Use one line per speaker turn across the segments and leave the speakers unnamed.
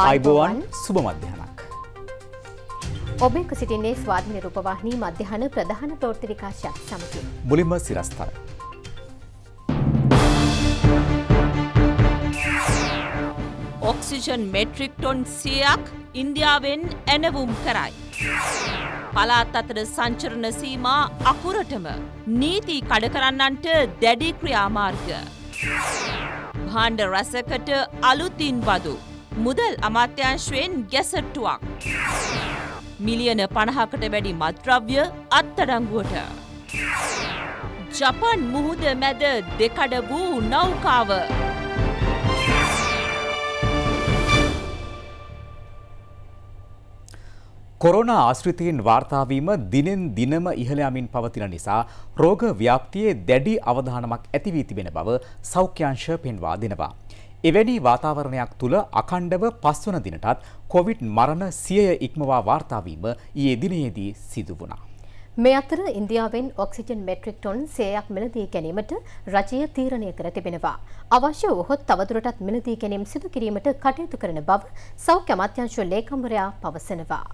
අයිබෝවන් සුබ මධ්‍යහනක්.
ඔබේ කුසිටින්නේ ස්වාධන රූපවාහිනී මධ්‍යහන ප්‍රධාන ප්‍රෝෘති විකාශයක් සමකින්.
මුලින්ම සිරස්ථර.
ඔක්සිජන් මෙට්‍රික්ටොන් සියයක් ඉන්දියාවෙන් ඇනවුම් කරයි. පලාත් අතර සංචරණ සීමා අකුරටම
නීති කඩ කරන්නන්ට දැඩි ක්‍රියාමාර්ග. භාණ්ඩ රැසකට අලුතින් බදු. මුදල් අමාත්‍යංශයෙන් ගැසට්ටුවක්. මිලියන පණහකට වැඩි මත්‍රව්‍ය අත්තඩංගුවට.
ජපන් මුහුද මැද දෙකඩ වූ නෞකාව.
කොරෝනා ආශ්‍රිතයෙන් වාර්තාවීම දිනෙන් දිනම ඉහළ යමින් පවතින නිසා රෝග ව්‍යාප්තියේ දැඩි අවධානමක් ඇති වී තිබෙන බව සෞඛ්‍යාංශ පෙන්වා දෙනවා. එවැනි වාතාවරණයක් තුළ අකණ්ඩව පස්වන දිනටත් කොවිඩ් මරණ සියය ඉක්මවා වාර්තාවීම ඊයේ දිනයේදී සිදු වුණා.
මේ අතර ඉන්දියාවෙන් ඔක්සිජන් මෙට්‍රික් ටොන් සයයක් මිලදී ගැනීමට රජය තීරණය කර තිබෙනවා. අවශ්‍ය වහොත් තවදුරටත් මිලදී ගැනීම් සිදු කිරීමට කටයුතු කරන බව සෞඛ්‍ය අමාත්‍යංශ ලේකම්වරයා පවසනවා.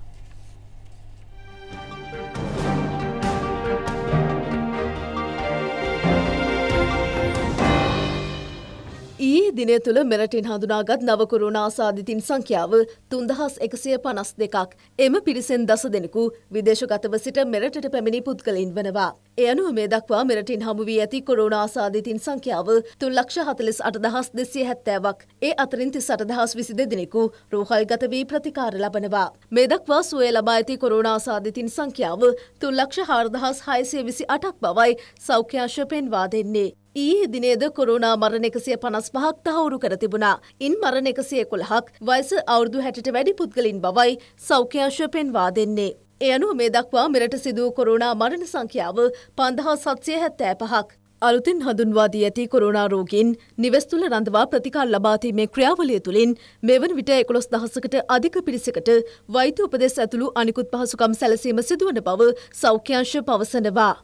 ඊයේ දිනය තුළ මෙරටින් හඳුනාගත් නවකරුණ ආසාධිතින් සංඛ්‍යාව තුන්දහස් එකසිය පනස් දෙකක් එම පිරිසෙන් දස දෙනෙකු විදේශගතව සිට මෙරටට පැමිණි පුද්ගලින් වනවා. එයනුව මේ දක්වා මෙරටින් හමුුවී ඇති කොරුණ ආසාධිතින් සංඛ්‍යාව තුල්ලක්ෂ හතලිස් අටදහස් දෙසිය හැත්තෑවක් ඒ අතරින්ති සටදහස් විසි දෙදිනෙකු රෝහල්ගත වී ප්‍රතිකාර ලබනවා. මේ දක්වා සුවේ ලබා ඇති කොරුණ ආසාධිතින් සංඛ්‍යාව තුල්ලක්ෂ හාර්දහස් හයසේ විසි අටක් බවයි සෞඛ්‍යංශ පෙන්වා දෙන්නේ. ඊයේ දිනේද කොරුණා මරණ එකසිය පනස් පහක් තහවුරු කර තිබුණා. ඉන් මරණ එකසිය කොළහක් වයස අවුරුදු හැටට වැඩි පුද්ගලින් බවයි සෞඛ්‍යංශ පෙන්වා දෙන්නේ. එ අනුව මේ දක්වා මෙරට සිදුව කොරුණා මරණ සංඛ්‍යාව පන්දහා සත්සය හැත්තෑ පහක්. අලුතින් හඳුන්වා දී ඇති කොරෝනා රෝගීන් නිවෙස් තුල රඳවා ප්‍රතිකාර ලබාදීමේ ක්‍රියාවලිය තුළින් මෙවන විට එකොළොස් දහසකට අධික පිරිසකට වෛද්‍ය උපදෙස් ඇතුළු අනිකුත් පහසුකම් සැලසීම සිදුවන බව සෞඛ්‍යංශ පවසනවා.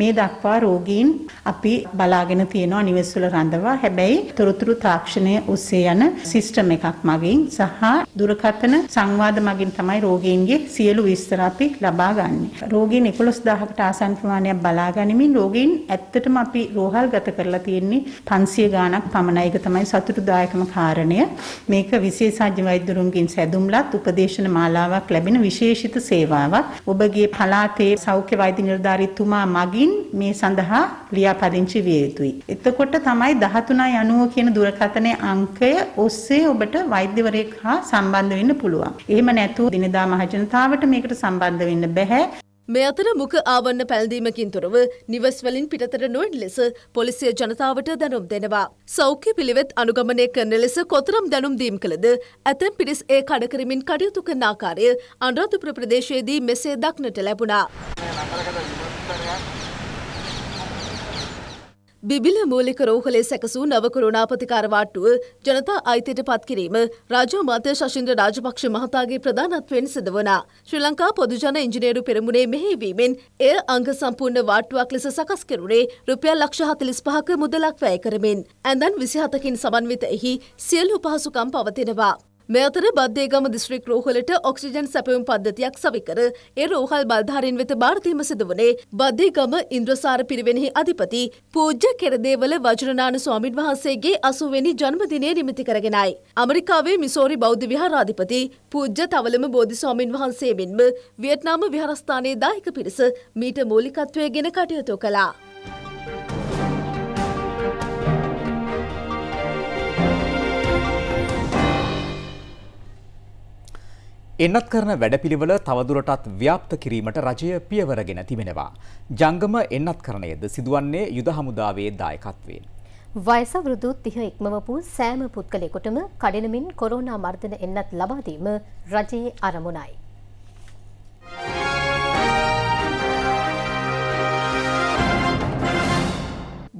මේ
දක්වා රෝගීන් අපි බලාගෙන තියෙනවා නිවෙස් වල රඳවා. හැබැයි තොරතුරු තාක්ෂණය ඔස්සේ යන සිස්ටම් එකක් මගින් සහ දුරකථන සංවාද මගින් තමයි රෝගීන්ගේ සියලු විස්තර අපි ලබා ගන්නෙ. රෝගීන් 11000කට ආසන්න ප්‍රමාණයක් බලා ගනිමින් රෝගීන් ඇත්තටම අපි රෝහල් ගත කරලා තියෙන්නේ 500 ගාණක් පමණයි. ඒක තමයි සතුටුදායකම කාරණය. මේක විශේෂඥ වෛද්‍යවරුන්ගෙන් සැදුම්ලත් උපදේශන මාලාවක් ලැබෙන විශේෂිත සේවාවක්. ඔබගේ පළාතේ සෞඛ්‍ය වෛද්‍ය නිලධාරීතුමා මගින් මේ සඳහා ලියාපදිංචි විය යුතුයි. එතකොට තමයි 1390 කියන දුරකථනයේ අංකය ඔස්සේ ඔබට වෛද්‍යවරයෙක් හා සම්බන්ධ වෙන්න පුළුවන්. එහෙම නැතුව දිනදා
මහජනතාවට මේකට සම්බන්ධ වෙන්න බෑ. මේ අතර මුඛ ආවරණ පැල්දීමකින් තොරව නිවස් වලින් පිටතට නොයන ලෙස පොලිසිය ජනතාවට දැනුම් දෙනවා. සෞඛ්‍ය පිළිවෙත් අනුගමනය කරන ලෙස කොතරම් දැනුම් දීම් කළද ඇතැම් පිරිස් ඒ කඩ කරමින් කටයුතු කරන ආකාරය අනුරාධපුර ප්‍රදේශයේදී මෙසේ දක්නට ලැබුණා. බිබිල මූලික රෝහලේ සැකසූ නව කොරුණාපතිකාර වාට්ටුව ජනතා අයිතියට පත්කිරීම රාජෝ මතය ශෂින්ද්‍ර රාජපක්ෂ මහතාගේ ප්‍රධානත්වයෙන් සිදවනා. ශ්‍රී ලංකා පොදුජන ඉංජිනේරු පෙරමුණේ මෙහෙවීමෙන් එය අංග සම්පූර්ණ වාට්ටුවක් ලෙස සකස් කෙරුණේ රුපියල් ලක්ෂ හතලිස් පහක මුදලක් වැය කරමින්. ඇඳන් විසිහතකින් සමන්විත එහි සියලු පහසුකම් පවතිනවා. මේ අතර බද්දේගම දිස්ත්‍රික් රෝහලට ඔක්සිජන් සැපයුම් පද්ධතියක් සවිකර ඒ රෝහල් බල්ධාරීන් වෙත බාර දීම සිදු වුණේ බද්දේගම ඉන්ද්‍රසාර පිරිවෙනෙහි අධිපති පූජ්‍ය කෙරදේවල වජිරනාන ස්වාමින් වහන්සේගේ 80 වෙනි ජන්මදිනය නිමිති කරගෙනයි. ඇමරිකාවේ මිසෝරි බෞද්ධ විහාරාධිපති පූජ්‍ය තවලම බෝධි ස්වාමින් වහන්සේ මෙන්ම වියට්නාම විහාරස්ථානයේ දායක පිරිස මීට මූලිකත්වය ගෙන කටයුතු කළා.
එන්නත් කරන වැඩපිළිවෙල තවදුරටත් ව්‍යාප්ත කිරීමට රජය පියවරගෙන තිබෙනවා. ජංගම එන්නත් කරණයද සිදුවන්නේ යුද හමුදාවේ දායකත්වයෙන්.
වයසවෘදු තිහ ඉක්මවපු සෑම පුද්ගලෙකුටම කඩිනමින් කොරෝනා මර්ධන එන්නත් ලබාදීම රජයේ අරමුණයි.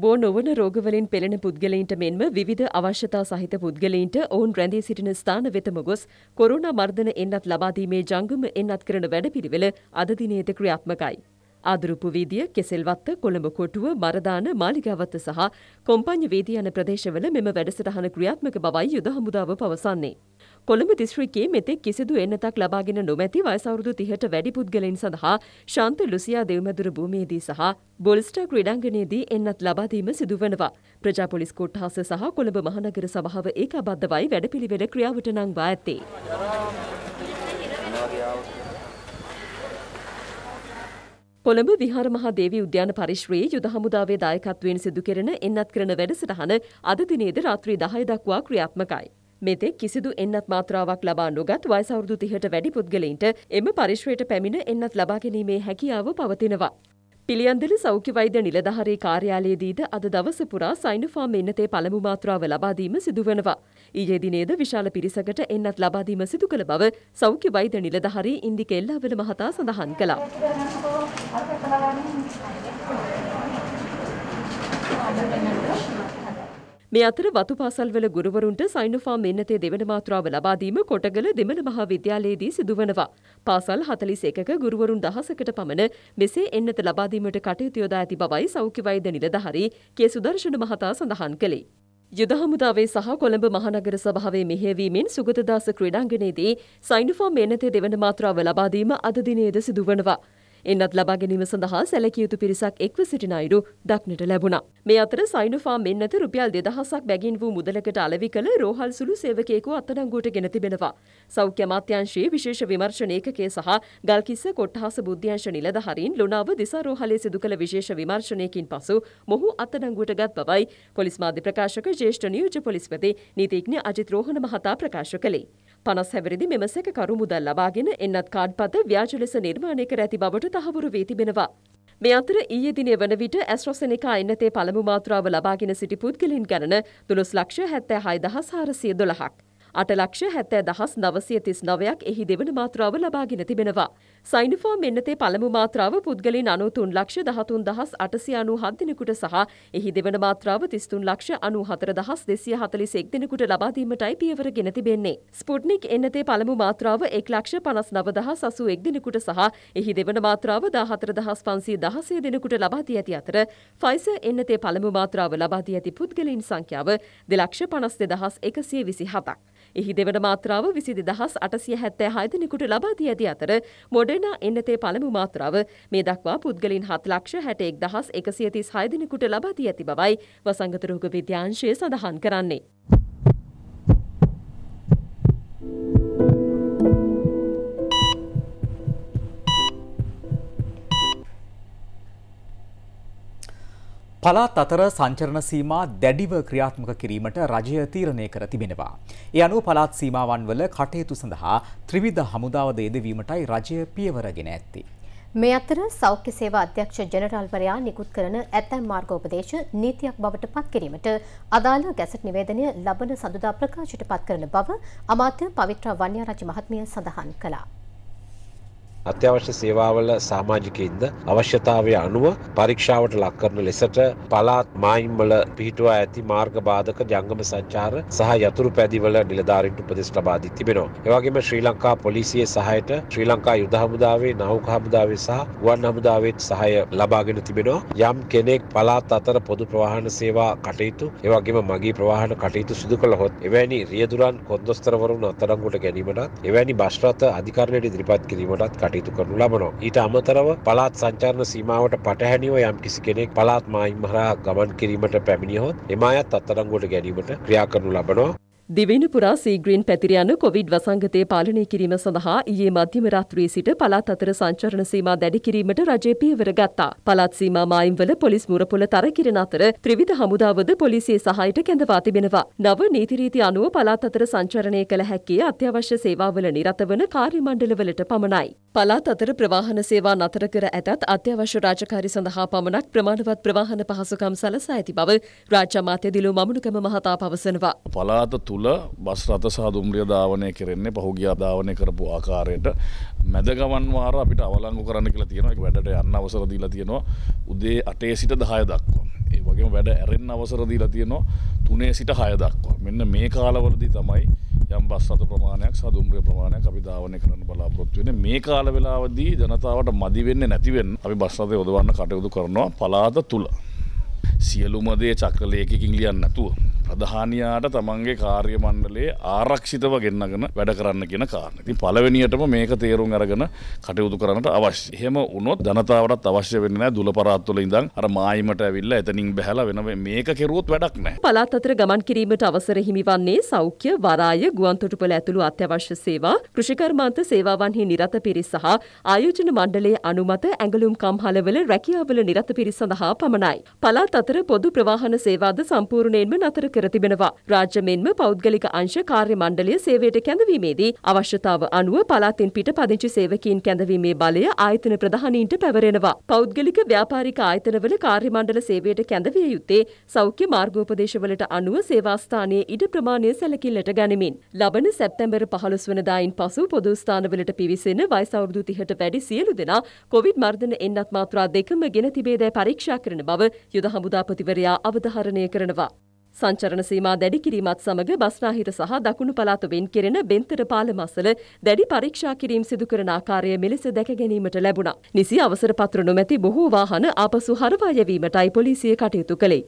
බෝ නොවන රෝගවලින් පෙළෙන පුද්ගලයින්ට මෙන්ම විවිධ අවශ්‍යතා සහිත පුද්ගලයින්ට ඔවුන් රැඳී සිටින ස්ථාන වෙතම ගොස් කොරුණා මර්ධන එන්නත් ලබාදීමේ ජංගම එන්නත් කරන වැඩපිළිවෙල අද දිනේද ක්‍රියාත්මකයි. ආදුරුපු වීදිය, කෙසෙල්වත්ත, කොළඹ කොටුව, මරදාන, මාලිගාවත්ත සහ කොම්පඤ්ඤ වීදිය යන ප්‍රදේශවල මෙම වැඩසටහන ක්‍රියාත්මක බවයි යුද හමුදාව පවසන්නේ. කොළඹ දිස්ත්‍රික්කයේ මෙතෙක් කිසිදු එන්නතක් ලබාගෙන නොමැති වයස අවුරුදු 30ට වැඩි පුද්ගලයින් සඳහා ශාන්ත ලුසියා දෙව්මැදුර භූමියේදී සහ බොල්ස්ටා ක්‍රීඩාංගණයේදී එන්නත් ලබා දීම සිදු වෙනවා. ප්‍රජාපොලිස් කොට්ටාස සහ කොළඹ මහනගර සභාව ඒකාබද්ධවයි වැඩපිළිවෙල ක්‍රියාවට නංවා ඇත්තේ. කොළඹ විහාර මහා දේවී උද්‍යාන පරිශ්‍රයේ යුද හමුදාවේ දායකත්වයෙන් සිදු කෙරෙන එන්නත් කරන වැඩසටහන අද දිනේද රාත්‍රී 10 දක්වා ක්‍රියාත්මකයි. මෙතෙක් කිසිදු එන්නත් මාත්‍රාවක් ලබා නොගත් වයස අවුරුදු 30ට වැඩි පුද්ගලයින්ට එම පරිශ්‍රයට පැමිණ එන්නත් ලබා ගැනීමේ හැකියාව පවතිනවා. පිළියන්දල සෞඛ්‍ය වෛද්‍ය නිලධාරී කාර්යාලයේදීද අද දවස පුරා සයිනෝෆාම් එන්නතේ පළමු මාත්‍රාව ලබා දීම සිදු වෙනවා. ඊයේ දිනේද විශාල පිරිසකට එන්නත් ලබා දීම සිදු කළ බව සෞඛ්‍ය වෛද්‍ය නිලධාරී ඉන්දික එල්ලාවල මහතා සඳහන් කළා. Thank you. මේ අතර වතු පාසල්වල ගුරුවරුන්ට සයිනෝෆාම් මෙන්නතේ දෙවන මාත්‍රාව ලබා දීම කොටගල දෙමළ මහාවිද්‍යාලයේදී සිදුවනවා. පාසල් 41ක ගුරුවරුන් දහසකට පමණ මෙසේ එන්නත ලබා දීමට කටයුතු යොදා ඇති බවයි සෞඛ්‍ය වෛද්‍ය නිලධාරී කේ සුදර්ශන මහතා සඳහන් කළේ. යුද හමුදාවේ සහ කොළඹ මහනගර සභාවේ මෙහෙයවීමෙන් සුගතදාස ක්‍රීඩාංගණයේදී සයිනෝෆාම් මෙන්නතේ දෙවන මාත්‍රාව ලබා දීම අද දිනේද සිදුවනවා. එන්නත් ලබා ගැනීම සඳහා සැලකිය යුතු පිරිසක් එක්ව සිටින අයුරු දක්නට ලැබුණා. මේ අතර සයිනෝෆාම් මෙන්නත රුපියල් 2000ක් බැගින් වූ මුදලකට අලෙවි කළ රෝහල් සුළු සේවකයෙකු අත්අඩංගුවට ගෙන තිබෙනවා. සෞඛ්‍ය අමාත්‍යාංශයේ විශේෂ විමර්ශන ඒකකයේ සහ ගල්කිස්ස කොට්ටහස බුද්ධ්‍යංශ නිලධාරීන් ලුණාව දිසා රෝහලේ සිදු කළ විශේෂ විමර්ශනයකින් පසු මොහු අත්අඩංගුවට ගත් බවයි පොලිස් මාධ්‍ය ප්‍රකාශක ජ්‍යෙෂ්ඨ නියෝජ්‍ය පොලිස්පති නීතිඥ අජිත් රෝහණ මහතා ප්‍රකාශ කළේ. පනස් හැවිරිදි මෙම සැකකරු මුදල් ලබාගෙන එන්නත් කාඩ්පත ව්‍යාජ ලෙස නිර්මාණය කර ඇති බවට තහවුරු වී තිබෙනවා. මේ අතර ඊයේ දිනේ වන විට ඇස්ට්‍රොසෙනිකා එන්නතේ පළමු මාත්‍රාව ලබාගෙන සිටි පුද්ගලින් ගණන 12 ලක්ෂ 76412ක්. අටලක්ෂ හැත්තෑ දහස් නවසය තිස් නවයක් එහි දෙවන මාත්‍රාව ලබාගෙන තිබෙනවා. සයිනිෆෝම් මෙන්නතේ පළමු මාත්‍රාව පුද්ගලින් අනුතුන් ලක්ෂ දහතුන් දහස් අටසි අනු හත්දිනෙකුට සහ එහි දෙවන මාත්‍රාව තිස්තුන් ලක්ෂ අනු හතර දහස් දෙසිය හතලිස් එක් දෙනෙකුට ලබාදීමටයි පියවර ගෙන තිබෙන්නේ. ස්පුට්නික් එන්නතේ පළමු මාත්‍රාව එක් ලක්ෂ පනස් නවදහස් අසු එක් දෙනෙකුට සහ එහි දෙවන මාත්‍රාව දාහතර දහස් පන්සී දහසය දෙනෙකුට ලබාදී ඇති අතර ෆයිස එන්නතේ පළමු මාත්‍රාව ලබාදී ඇති පුද්ගලින් සංඛ්‍යාව දෙලක්ෂ පනස් දෙදහස් එකසිය විසි හතක්. එහි දෙවන මාත්‍රාව විසිදි දහස් අටසිය හැත්තෑ හයදනෙකුට ලබාදී ඇති අතර මොඩනා එන්නතේ පළමු මාත්‍රාව මේ දක්වා පුද්ගලින් හත් ලක්ෂ හැටෙක් දහස් එකසියතිස් හයදනෙකුට ලබාදී ඇති බවයි වසංගතරෝග විද්‍යාංශය සඳහන් කරන්නේ.
පළාත් අතර සංචරණ සීමා දැඩිව ක්‍රියාත්මක කිරීමට රජය තීරණය කර තිබෙනවා. ඒ අනුව පළාත් සීමාවන්වල කටයුතු සඳහා ත්‍රිවිධ හමුදාවද යෙදවීමටයි රජය පියවරගෙන ඇත්තේ.
මේ අතර සෞඛ්‍ය සේවා අධ්‍යක්ෂ ජනරාල්වරයා නිකුත් කරන ඇතැම් මාර්ගෝපදේශ නීතියක් බවට පත් කිරීමට අදාළ ගැසට් නිවේදනය ලබන සඳුදා ප්‍රකාශයට පත් කරන බව අමාත්‍ය පවිත්‍ර වන්‍යාරච්චි මහත්මිය සඳහන් කළා.
අත්‍යවශ්‍ය සේවාවල සාමාජිකයින්ද අවශ්‍යතාවය අනුව පරීක්ෂාවට ලක් කරන ලෙසට පලාත් මායිම්වල පිහිටුවා ඇති මාර්ග බාධක ජංගම සංචාර සහ යතුරු පැදිවල නිලධාරින්ට උපදෙස් ලබා දී තිබෙනවා. එවැගේම ශ්‍රී ලංකා පොලිසියේ සහායට ශ්‍රී ලංකා යුද හමුදාවේ නෞක හමුදාවේ සහ ගුවන් හමුදාවේත් සහාය ලබාගෙන තිබෙනවා. යම් කෙනෙක් පලාත් අතර පොදු ප්‍රවාහන සේවා කටයුතු එවැගේම මගී ප්‍රවාහන කටයුතු සිදු කළහොත් එවැනි රියදුරන් කොන්දොස්තරවරුන් අත්අඩංගුවට ගැනීමටත් එවැනි බස් රථ අධිකරණයට ඉදිරිපත් කිරීමටත් කටයුතු කරනු ලබනවා. ඊට අමතරව පළාත් සංචාරණ සීමාවට පටහැනිව යම් කිසි කෙනෙක් පළාත් මායිම් හරහා ගමන් කිරීමට පැමිණියොත් එම අයත් අත්අඩංගුවට ගැනීමට ක්‍රියා කරනු ලබනවා.
දිවෙන පුරා සීග්‍රීන් පැතිර යන කොවිඩ් වසංගතය පාලනය කිරීම සඳහා ඊයේ මධ්‍යම රාත්‍රියේ සිට පළාත් අතර සංචරණ සීමා දැඩි කිරීමට රජය පියවර ගත්තා. පළාත් සීමා මායිම්වල පොලිස් මුරපොළ තර කිරන අතර ත්‍රිවිධ හමුදාවද පොලිසිය සහායට කැඳවා තිබෙනවා. නව නීති රීති අනුව පළාත් අතර සංචරණය කළ හැකි අත්‍යවශ්‍ය සේවාවල නිරත වන කාර්ය මණ්ඩලවලට පමණයි. පළාත් අතර ප්‍රවාහන සේවා නතර කර ඇතත් අත්‍යවශ්‍ය රාජකාරි සඳහා පමණක් ප්‍රමාණවත් ප්‍රවාහන පහසුකම් සලසා ඇති බව රාජ්‍ය අමාත්‍ය දිලු මමුණුකම මහතා පවසනවා.
පළාත තුල බස් රථ සහ දුම්රිය ධාවනය කෙරෙන්නේ පහුගිය ධාවනය කරපු ආකාරයට මැදගවන්වාර අපිට අවලංගු කරන්න කියලා තියෙනවා එක වැඩට යන්න අවසර දීලා තියෙනවා උදේ අටේ සිට දහය දක්වා ඒ වගේම වැඩ ඇරෙන්න අවසර දීලා තියෙනවා තුනේ සිට හය දක්වා මෙන්න මේ කාලවලදී තමයි යම් බස් රථ ප්‍රමාණයක් සදුම්රිය ප්‍රමාණයක් අපි ධාවනය කරන්න බලාපොරොත්තු වෙන්නේ මේ කාල වේලාවදී ජනතාවට මදි වෙන්නේ නැති වෙන්න අපි බස් රථය යොදවන්න කටයුතු කරනවා පළාත තුල සියලුම දේ චක්‍රලේඛකින් ලියන්න නැතුව ප්‍රධානයාට තමන්ගේ කාර්ය මණ්ඩලේ ආරක්ෂිතව ගෙන්න්නගෙන වැඩ කරන්න කියෙන කාරණ ති පලවෙනියටම මේක තේරුම් අරගෙන කටයුතු කරනට අවශ්‍ය හෙම උනොත් ජනතාවට අවශ්‍ය වෙන්න දුල පරාත්තුල ඉඳන් අර මායිමට ඇවිල්ල එතනින් බැහල වෙන මේක කෙරුවත් වැඩක් නෑ
පලාත් අතර ගමන් කිරීමට අවසර හිමිවන්නේ සෞඛ්‍ය වරාය ගුවන්තොටුපල ඇතුළු අත්‍යවශ්‍ය සේවා කෘෂිකර්මාන්ත සේවාවන්හි නිරත පිරිස් සහ ආයෝජන මණ්ඩලයේ අනුමත ඇඟලුම් කම්හලවල රැකියාවල නිරත පිරිස් සඳහා පමණයි. පලාත් අතර පොදු ප්‍රවාහන සේවාද සම්පූර්ණයෙන්ම නතර කර කර තිබෙනවා. රාජ්‍ය මෙන්ම පෞද්ගලික අංශ කාර්ය මණ්ඩලය සේවයට කැඳවීමේදී අවශ්‍යතාව අනුව පළාතින් පිට පදිංචි සේවකීන් කැඳවීමේ බලය ආයතන ප්‍රධානීන්ට පැවරෙනවා. පෞද්ගලික ව්‍යාපාරික ආයතනවල කාර්ය මණ්ඩල සේවයට කැඳවිය යුත්තේ සෞඛ්‍ය මාර්ගෝපදේශවලට අනුව සේවාස්ථානයේ ඉඩ ප්‍රමාණය සැලකිල්ලට ගනිමින්. ලබන සැප්තැම්බර් 15 වනදායින් පසු පොදු ස්ථානවලට පිවිසෙන වයස අවුරුදු 30ට වැඩි සියලු දෙනා කොවිඩ් මර්ධන එන්නත් මාත්‍රා දෙකම ගෙන තිබේදැයි පරීක්ෂා කරන බව යුද හමුදාපතිවරයා අවධාරණය කරනවා. සංචරණ සීමා දැඩි කිරීමත් සමග බස්නාහිර සහ දකුණු පළාත වෙන් කෙරෙන බෙන්තර පාලම අසල දැඩි පරීක්ෂා කිරීම සිදු කරන ආකාරය මෙලෙස දැක ගැනීමට ලැබුණා. නිසි අවසර පත්‍ර නොමැති බොහෝ වාහන ආපසු හරවා යැවීමටයි පොලිසිය කටයුතු කළේ.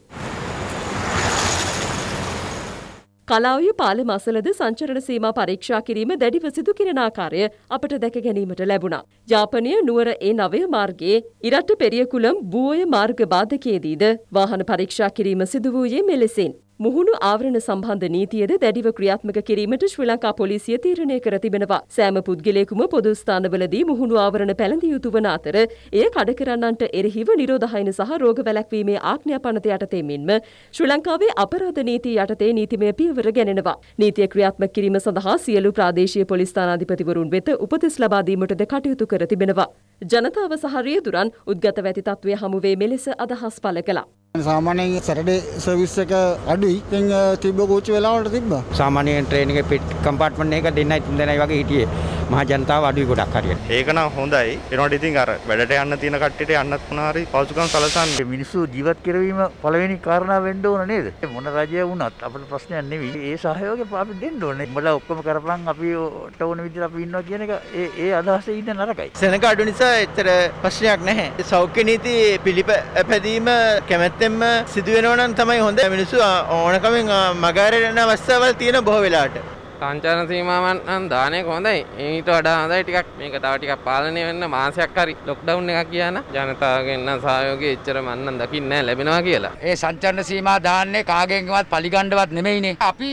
කලාවය පාලම අසලද සංචරණ සීමා පරීක්ෂා කිරීම දැඩිව සිදු කිරෙන ආකාරය අපට දැක ගැනීමට ලැබුණා. ජාපනය නුවර ඒ නවය මාර්ගයේ ඉරට්ට පෙරියකුලම් බුවය මාර්ග බාධකයේදීද වාහන පරීක්ෂා කිරීම සිදු වූයේ මෙලෙසින්. මුහුණු ආවරණ සම්බන්ධ නීතියද දැඩිව ක්‍රියාත්මක කිරීමට ශ්‍රී ලංකා පොලිසිය තීරණය කර තිබෙනවා. සෑම පුද්ගලයෙකුම පොදු ස්ථානවලදී මුහුණු ආවරණ පැළඳිය යුතු වන අතර එය කඩ කරන්නන්ට එරෙහිව නිරෝධායන සහ රෝග වැළැක්වීමේ ආඥා පනත යටතේ මෙන්ම ශ්‍රී ලංකාවේ අපරාධ නීති යටතේ නීතිමය පියවර ගැනෙනවා. නීතිය ක්‍රියාත්මක කිරීම සඳහා සියලු ප්‍රාදේශීය පොලිස් ස්ථානාධිපතිවරුන් වෙත උපදෙස් ලබා දීමටද කටයුතු කර තිබෙනවා. ජනතාව සහ රියදුරන් උද්ගත වැති තත්ත්වය හමුවේ මෙලෙස අදහස් පළ කළා.
සාමානයෙන් සැටඩේ සවිස් එක අඩුයි ඉතින් තිබ්බ කෝච්චි වෙලාවට තිබ්බා. සාමාන්‍යයෙන් ට්‍රේන් එකේ පිට් කම්පාර්ට්මන්ට් එක දෙන්නයි තුන් දෙනයි වගේ හිටියේ. මහ ජනතාව අඩුයි ගොඩක් හරියට.
ඒක නම් හොඳයි. ඒනොට ඉතින් අර වැඩට යන්න තියෙන කට්ටියට යන්නත් මොනවා හරි පහසුකම් සලසන්නේ. මිනිස්සු
ජීවත් කරවීම පළවෙනි කාරණාව වෙන්න ඕන නේද? මොන රජය වුණත් අපිට ප්‍රශ්නයක් නෙවෙයි. ඒ සහයෝගය අපි දෙන්න ඕනේ. උඹලා ඔක්කොම කරපන් අපි ඕන විදිහට අපි ඉන්නවා කියන එක ඒ ඒ අදහසේ ඉන්න නරකයි. සෙනඟ අඩු නිසා එතර ප්‍රශ්නයක් නැහැ. සෞඛ්‍ය නීති පිළිපැදීම කැමැත්තෙන්ම සිදුවෙනවනම් තමයි හොඳ මිනිස්සු ඕනකමෙන් මගහැරෙන අවස්ථාවල් තියෙන බොහෝ වෙලාවට.
සංචාන සීමාවන් නම් දානය කොඳයි. ඊට වඩා හොඳයි ටිකක් මේක තව ටිකක් පාලනය වෙන්න මාසයක් හරි ලොක්ඩවුන් එකක් කියන ජනතාවගෙන් නම් සහයෝගය එච්චර මන් නම් දකින්නේ නැහැ ලැබෙනවා කියලා.
ඒ සංචාන සීමා දාන්නේ කාගෙන්වත් පලිගණ්ඩවත් නෙමෙයිනේ. අපි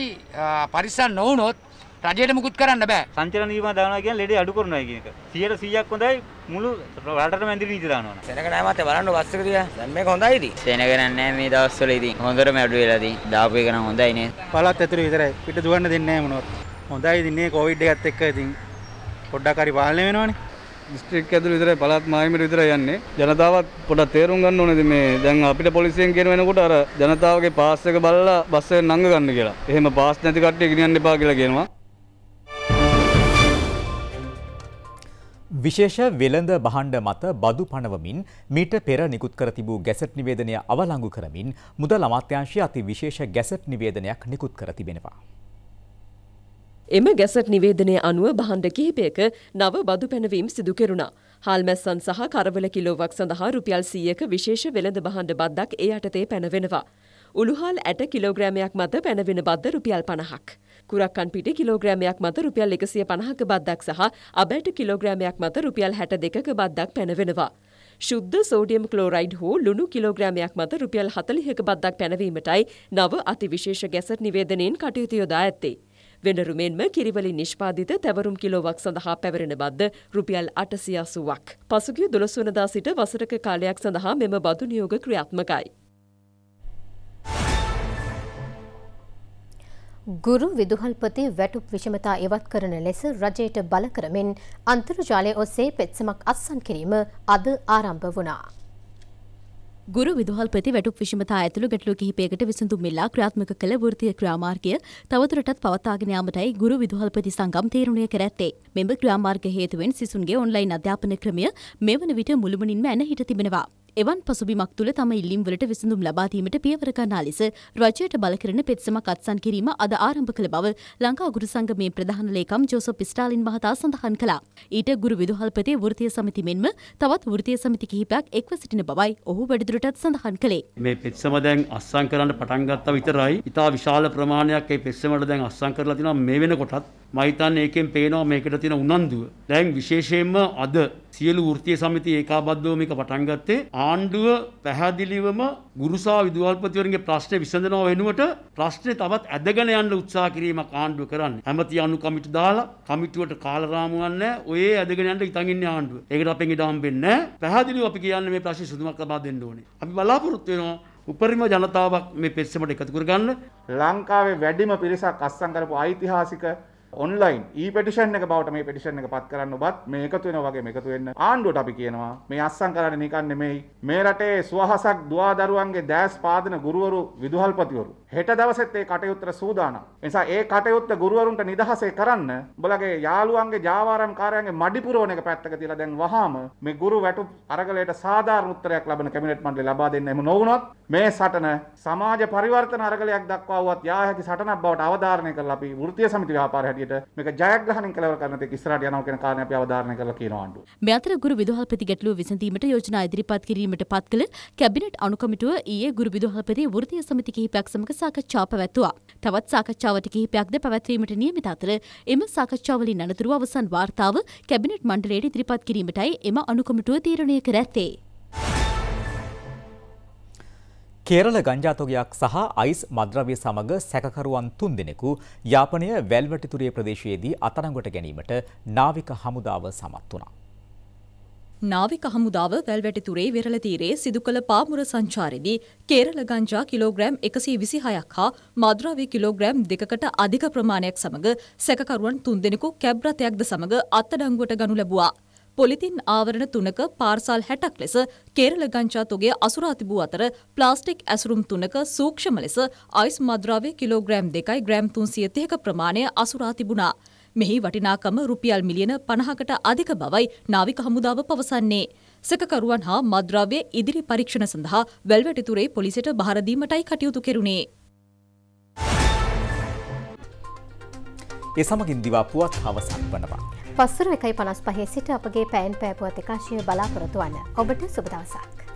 පරිස්සම් නොවුනොත් රජයට මුකුත් කරන්න බෑ. සංචලන නියම දානවා කියන්නේ ලෙඩේ අඩු කරනවා කියන එක. 100%ක් හොඳයි මුළු රටටම ඇඳිලි නීති දානවා. සෙනග නෑ මත බලන්න බස් එක තියා. දැන් මේක හොඳයි ඉතින්. සෙනග නෑ මේ දවස්වල ඉතින් හොඳටම අඩු වෙලා ඉතින්. දාපු එක නම් හොඳයි නේ. පළාත් ඇතුළේ විතරයි. පිට දුවන්න දෙන්නේ නෑ මොනවත්. හොඳයි ඉතින් මේ කොවිඩ් එකත් එක්ක ඉතින් පොඩ්ඩක් හරි පාලනය වෙනවනේ.
ස්ට්‍රික් ඇතුළ විතර පලත් මාහිමට විතර යන්නේ ජනතාවත් පොඩ තේරුම් ගන්න ඕනද මේ දැන් අපිට පොලිසියෙන් කියන වෙනකොට අර ජනතාවගේ පාස්සක බලලා බස්සෙන් නංග ගන්න කියලා එහෙම පාස් නැති කට්ටිය ගෙනියන්න එපා කියලා කියනවා
විශේෂ වෙළඳ බහණ්ඩ මත බදු පනවමින් මීට පෙර නිකුත් කර තිබූ ගැසට් නිවේදනය අවලංගු කරමින් මුදල් අමාත්‍යාංශය අති විශේෂ ගැසට් නිවේදනයක් නිකුත් කර තිබෙනවා.
එම ගැසට් නිවේදනය අනුව බහණ්ඩ කිහිපයක නව බදු පැනවීම් සිදු කෙරුණා. හාල්මැස්සන් සහ කරවල කිලෝවක් සඳහා රුපියල් 100ක විශේෂ වෙළඳ බහණ්ඩ බද්දක් ඒ යටතේ පැනවෙනවා. උළුහාල් ඇට කිලෝග්‍රෑමයක් මත පැනවෙන බද්ද රුපියල් පණහක්. කුරක්කන් පිටි කිලෝග්‍රෑමයක් මත රුපියල් එකසිය පණහක බද්දක් සහ අබැට කිලෝග්‍රෑමයක් මත රුපියල් හැට දෙකක බද්දක් පැනවෙනවා. ශුද්ධ සෝඩියම් කලෝරයිඩ් හෝ ලුණු කිලෝග්‍රෑමයක් මත රුපියල් හතලිහක බද්දක් පැනවීමටයි නව අතිවිශේෂ ගැසට් නිවේදනයෙන් කටයුතු යොදා ඇත්තේ. වෙනරුමෙන්ම කිරිවලින් නිෂ්පාදිත තැවරුම් කිලෝවක් සඳහා පැවරෙන බද්ද රුපියල් අටසියාසුවක්. පසුගිය දොළොස්වනදා සිට වසරක කාලයක් සඳහා මෙම බදු නියෝග ක්‍රියාත්මකයි. ගුරු
විදුහල්පති වැටුප් විෂමතා එවත් කරන ලෙස රජයට බල කරමින් අන්තර්ජාලය ඔස්සේ
පෙත්සමක් අත්සන් කිරීම අද ආරම්භ වුණා. ගුරු විදුහල්පති වැටුප් විෂමතා ඇතුළු ගැටලු කිහිපයකට විසඳුම් මිල්ලා ක්‍රියාත්මක කළ වෘත්තීය ක්‍රියාමාර්ගය තවදුරටත් පවත්වාගෙන යාමටයි ගුරු විදුහල්පති සංගම් තීරණය කර ඇත්තේ. මෙම ක්‍රියාමාර්ග හේතුවෙන් සිසුන්ගේ ඔන්ලයින් අධ්‍යාපන ක්‍රමය මෙවන විට මුළුමනින්ම ඇන හිට තිබෙනවා. එවන් පසුබිමක් තුළ තම ඉල්ලීම් වලට විසඳුම් ලබාදීමට පියවර ගන්නා ලෙස රජයට බලකරන පෙත්සමක් අත්සන් කිරීම අද ආරම්භ කළ බව ලංකා ගුරු සංගමේ ප්‍රධාන ලේකම් ජෝසප් ස්ටාලින් මහතා සඳහන් කළා. ඊට ගුරු විදුහල්පතේ වෘත්තීය සමිති මෙන්ම තවත් වෘත්තීය සමිති කිහිපයක් එක්ව සිටින බවයි ඔහු වැඩිදුරටත් සඳහන් කළේ.
මේ පෙත්සම දැන් අත්සන් කරන්න පටන් ගත්තා විතරයි. ඉතා විශාල ප්‍රමාණයක් ඒ පෙත්සමට දැන් අත්සන් කරලා තිනවා මේ වෙනකොටත් මහිතන් ඒකෙන් පේනවා මේකට තියෙන උනන්දුව. දැන් විශේෂයෙන්ම අද සියලු වෘත්තීය සමිති ඒකාබද්ධව මේක පටන් ගත්තේ ආණ්ඩුව පැහැදිලිවම ගුරුසා විදුහල්පතිවරගේ ප්‍රශ්නය විසඳනවා වෙනුවට ප්‍රශ්නේ තවත් ඇදගෙන යන්න උත්සාහ කිරීමක් ආණ්ඩුව කරන්නේ. ඇමති අනු කමිටු දාලා කමිටුවට කාලරාමු නැහැ. ඔය ඇදගෙන යන්න ඉතින් ඉන්නේ ආණ්ඩුව. ඒකට අපෙන් ඉඩම් වෙන්නේ නැහැ. පැහැදිලිව අපි කියන්නේ මේ ප්‍රශ්නේ සුදුමක් ලබා දෙන්න ඕනේ. අපි බලාපොරොත්තු වෙනවා
උපරිම ජනතාවක් මේ පෙස්සමට එකතු කරගන්න. ලංකාවේ වැඩිම පිරිසක් අස්සන් කරපු ඓතිහාසික ඔන්ලයින් ඒ පටිෂන් එක බවට මේ පටිෂන් එක පත් කරන්න ඔබත් මේ එකතු වෙන වගේ එකතු වෙන්න ආණ්ඩුවට අපි කියනවා මේ අස්සම් කරන්න නිකන් නෙමෙයි මේ රටේ සුවහසක් දුවා දරුවන්ගේ දැස් පාදන ගුරුවරු විදුහල්පතිවරු හෙට දවසෙත් ඒ කටයුත්ත සූදානම්. එනිසා ඒ කටයුත්ත ගුරුවරුන්ට නිදහසේ කරන්න උඹලගේ යාළුවන්ගේ ජාවාරම් කාරයන්ගේ මඩි පුරවන එක පැත්තක තියලා දැන් වහාම මේ ගුරු වැටු අරගලයට සාධාරණ උත්තරයක් ලබන කැබිනට් මණ්ඩලය ලබා දෙන්න එමු නොවුනොත් මේ සටන සමාජ පරිවර්තන අරගලයක් දක්වා වුවත් යා හැකි සටනක් බවට අවධාරණය කරලා අපි වෘත්තීය සමිති ව්‍යාපාරය හැටියට මේක ජයග්‍රහණයෙන් කළවර කරන තෙක් ඉස්සරහට යනවා කියන කාරණේ අපි අවධාරණය කරලා කියනවා ආණ්ඩුව.
මේ අතර ගුරු විදුහල්පති ගැටලුව විසඳීමට යෝජනා ඉදිරිපත් කිරීමට පත් කළ කැබිනට් අනුකමිටුව ඊයේ ගුරු විදුහල්පති වෘත්තීය සමිති කිහිපයක් සමග සාකච්ඡා පැවැත්තුවා. තවත් සාකච්ඡාවට කිහිපයක්ද පැවැත්වීමට නියමිත අතර එම සාකච්ඡාවලින් අනතුරුව අවසන් වාර්තාව කැබිනට් මණ්ඩලයට ඉදිරිපත් කිරීමටයි එම අනුකමිටුව තීරණය කර ඇත්තේ.
කේරළ ගංජාතොගයක් සහ අයිස් මද්‍රව්‍ය සමග සැකකරුවන් තුන් දෙනෙකු යාපනය වැල්වැටිතුරේ ප්‍රදේශයේදී අතරංගොට ගැනීමට නාවික හමුදාව සමත් වුණා.
නාවික හමුදාව වැල්වැටිතුරේ වෙරළ තීරේ සිදු කළ පාමුර සංචාරෙදී කේරළ ගංජා කිලෝග්‍රෑම් එකසී විසි හයක් හා මද්‍රව්‍ය කිලෝග්‍රෑම් දෙකකට අධික ප්‍රමාණයක් සමඟ සැකකරුවන් තුන්දෙනෙකු කැබ්රතයක්ද සමඟ අත්තඩංගුවට ගනු ලැබවා. පොලිතින් ආවරණ තුනක පාර්සල් 60ක් ලෙස කේරළ ගංජා තොගේ අසුරා තිබූ අතර ප්ලාස්ටික් ඇසුරුම් තුනක සූක්ෂම ලෙස අයිස් මද්‍රව්‍ය කිලෝග්‍රෑම් 2යි ග්‍රෑම් 330ක ප්‍රමාණය අසුරා තිබුණා. මෙහි වටිනාකම රුපියල් මිලියන 50කට අධික බවයි නාවික හමුදාව පවසන්නේ. සෙකකරුවන් හා මද්‍රව්‍ය ඉදිරි පරීක්ෂණ සඳහා වැල්වැටිතුරේ පොලිසියට බහර දීමටයි කටයුතු කෙරුණේ.
ඒ සමගින් දිවා පුවත් අවසන් වනවා.
පස්සර එකයි පනස් පහේ සිට අපගේ පැයින් පෑපුවත් එකාශය බලාපොරොතුවන්න ඔබට සුබදවසක්.